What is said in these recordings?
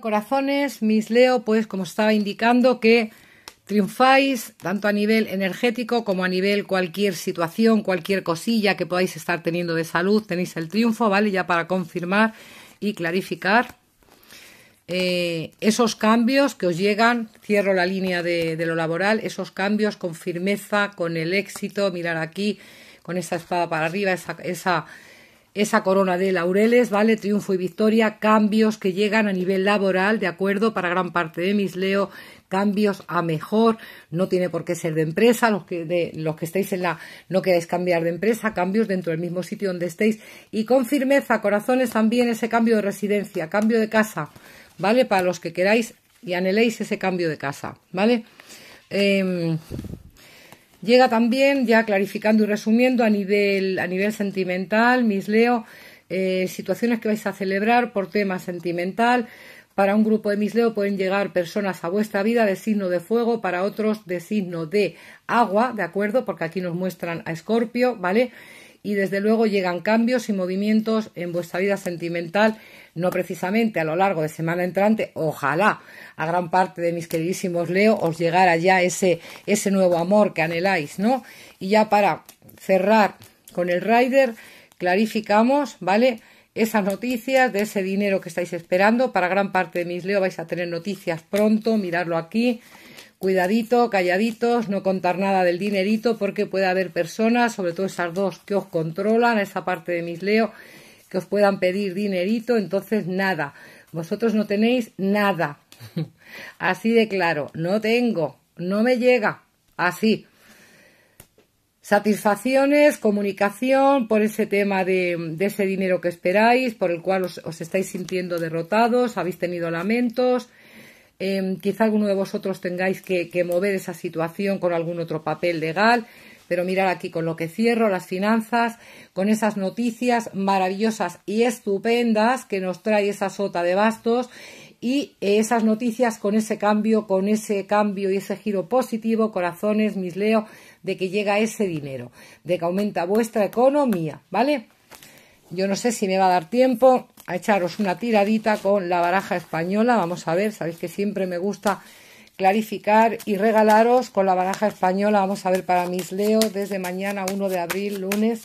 corazones, mis Leo, pues como estaba indicando que triunfáis tanto a nivel energético como a nivel cualquier situación, cualquier cosilla que podáis estar teniendo de salud, tenéis el triunfo, ¿vale? Ya para confirmar y clarificar eh, esos cambios que os llegan, cierro la línea de, lo laboral, esos cambios con firmeza, con el éxito, mirar aquí, con esa espada para arriba, esa esa corona de laureles, ¿vale? Triunfo y victoria, cambios que llegan a nivel laboral, ¿de acuerdo? Para gran parte de mis Leo, cambios a mejor, no tiene por qué ser de empresa, los que, de, los que estéis en la, no queráis cambiar de empresa, cambios dentro del mismo sitio donde estéis y con firmeza, corazones también ese cambio de residencia, cambio de casa, ¿vale? Para los que queráis y anheléis ese cambio de casa, ¿vale? Em, Llega también, ya clarificando y resumiendo, a nivel, a nivel sentimental, mis Leo, eh, situaciones que vais a celebrar por tema sentimental. Para un grupo de mis Leo pueden llegar personas a vuestra vida de signo de fuego, para otros de signo de agua, ¿de acuerdo? Porque aquí nos muestran a Escorpio, ¿vale? y desde luego llegan cambios y movimientos en vuestra vida sentimental, no precisamente a lo largo de semana entrante, ojalá a gran parte de mis queridísimos Leo os llegara ya ese, ese nuevo amor que anheláis, ¿no? Y ya para cerrar con el Rider, clarificamos, ¿vale? esas noticias de ese dinero que estáis esperando. Para gran parte de mis leo vais a tener noticias pronto, mirarlo aquí. Cuidadito, calladitos, no contar nada del dinerito porque puede haber personas, sobre todo esas dos que os controlan, esa parte de mis leo, que os puedan pedir dinerito. Entonces, nada, vosotros no tenéis nada. Así de claro, no tengo, no me llega, así satisfacciones, comunicación por ese tema de, ese dinero que esperáis, por el cual os, estáis sintiendo derrotados, habéis tenido lamentos, em, quizá alguno de vosotros tengáis que, que, mover esa situación con algún otro papel legal, pero mirar aquí con lo que cierro, las finanzas, con esas noticias maravillosas y estupendas que nos trae esa sota de bastos y esas noticias con ese cambio, con ese cambio y ese giro positivo, corazones, mis leo, de que llega ese dinero, de que aumenta vuestra economía, ¿vale? Yo no sé si me va a dar tiempo a echaros una tiradita con la baraja española, vamos a ver, sabéis que siempre me gusta clarificar y regalaros con la baraja española, vamos a ver para mis leo, desde mañana 1 de abril, lunes,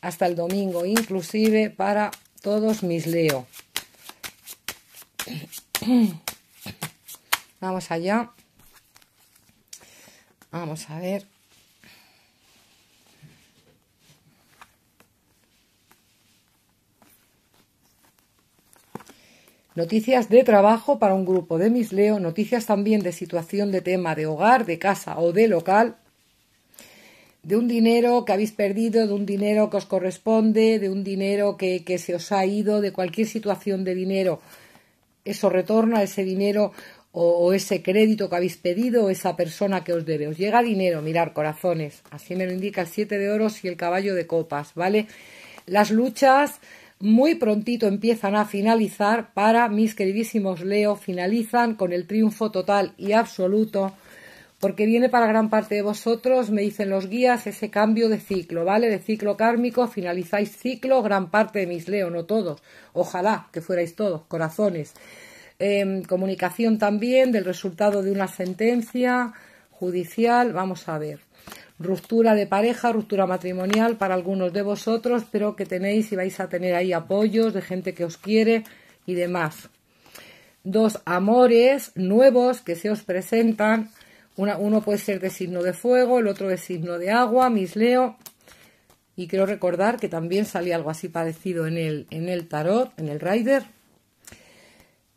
hasta el domingo, inclusive para todos mis leo. Vamos allá. Vamos a ver. Noticias de trabajo para un grupo de mis Leo, noticias también de situación de tema de hogar, de casa o de local, de un dinero que habéis perdido, de un dinero que os corresponde, de un dinero que, que se os ha ido, de cualquier situación de dinero eso retorna, ese dinero o, ese crédito que habéis pedido o esa persona que os debe. Os llega dinero, mirar corazones, así me lo indica el siete de oros y el caballo de copas, ¿vale? Las luchas muy prontito empiezan a finalizar para mis queridísimos Leo, finalizan con el triunfo total y absoluto porque viene para gran parte de vosotros, me dicen los guías, ese cambio de ciclo, ¿vale? De ciclo kármico, finalizáis ciclo, gran parte de mis leo, no todos, ojalá que fuerais todos, corazones. Em, comunicación también del resultado de una sentencia judicial, vamos a ver ruptura de pareja, ruptura matrimonial para algunos de vosotros, pero que tenéis y vais a tener ahí apoyos de gente que os quiere y demás. Dos amores nuevos que se os presentan uno puede ser de signo de fuego, el otro de signo de agua, mis leo Y quiero recordar que también salía algo así parecido en el, en el tarot, en el rider.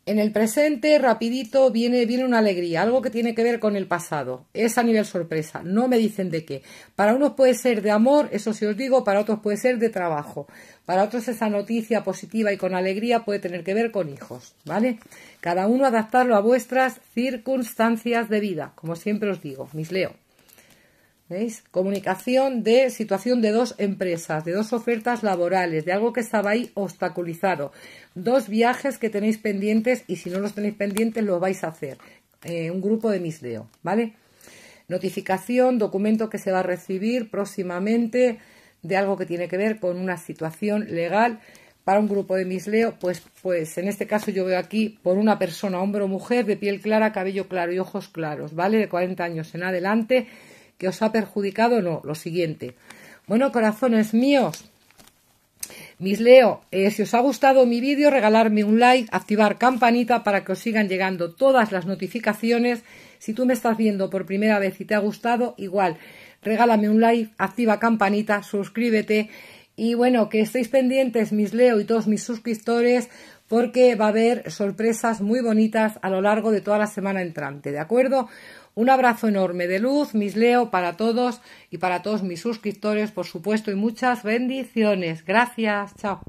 En el presente, rapidito, viene, viene una alegría, algo que tiene que ver con el pasado. Es a nivel sorpresa, no me dicen de qué. Para unos puede ser de amor, eso sí os digo, para otros puede ser de trabajo. Para otros esa noticia positiva y con alegría puede tener que ver con hijos, ¿vale? Cada uno adaptarlo a vuestras circunstancias de vida, como siempre os digo, mis leo. ¿Veis? Comunicación de situación de dos empresas, de dos ofertas laborales, de algo que estaba ahí obstaculizado. Dos viajes que tenéis pendientes y si no los tenéis pendientes los vais a hacer. Eh, un grupo de misleo, ¿vale? Notificación, documento que se va a recibir próximamente de algo que tiene que ver con una situación legal para un grupo de misleo, pues, pues en este caso yo veo aquí por una persona, hombre o mujer, de piel clara, cabello claro y ojos claros, ¿vale? De 40 años en adelante que os ha perjudicado no. Lo siguiente. Bueno, corazones míos, mis Leo, eh, si os ha gustado mi vídeo, regalarme un like, activar campanita para que os sigan llegando todas las notificaciones. Si tú me estás viendo por primera vez y te ha gustado, igual, regálame un like, activa campanita, suscríbete. Y bueno, que estéis pendientes, mis Leo y todos mis suscriptores, porque va a haber sorpresas muy bonitas a lo largo de toda la semana entrante, ¿de acuerdo? Un abrazo enorme de luz, mis Leo, para todos y para todos mis suscriptores, por supuesto, y muchas bendiciones. Gracias, chao.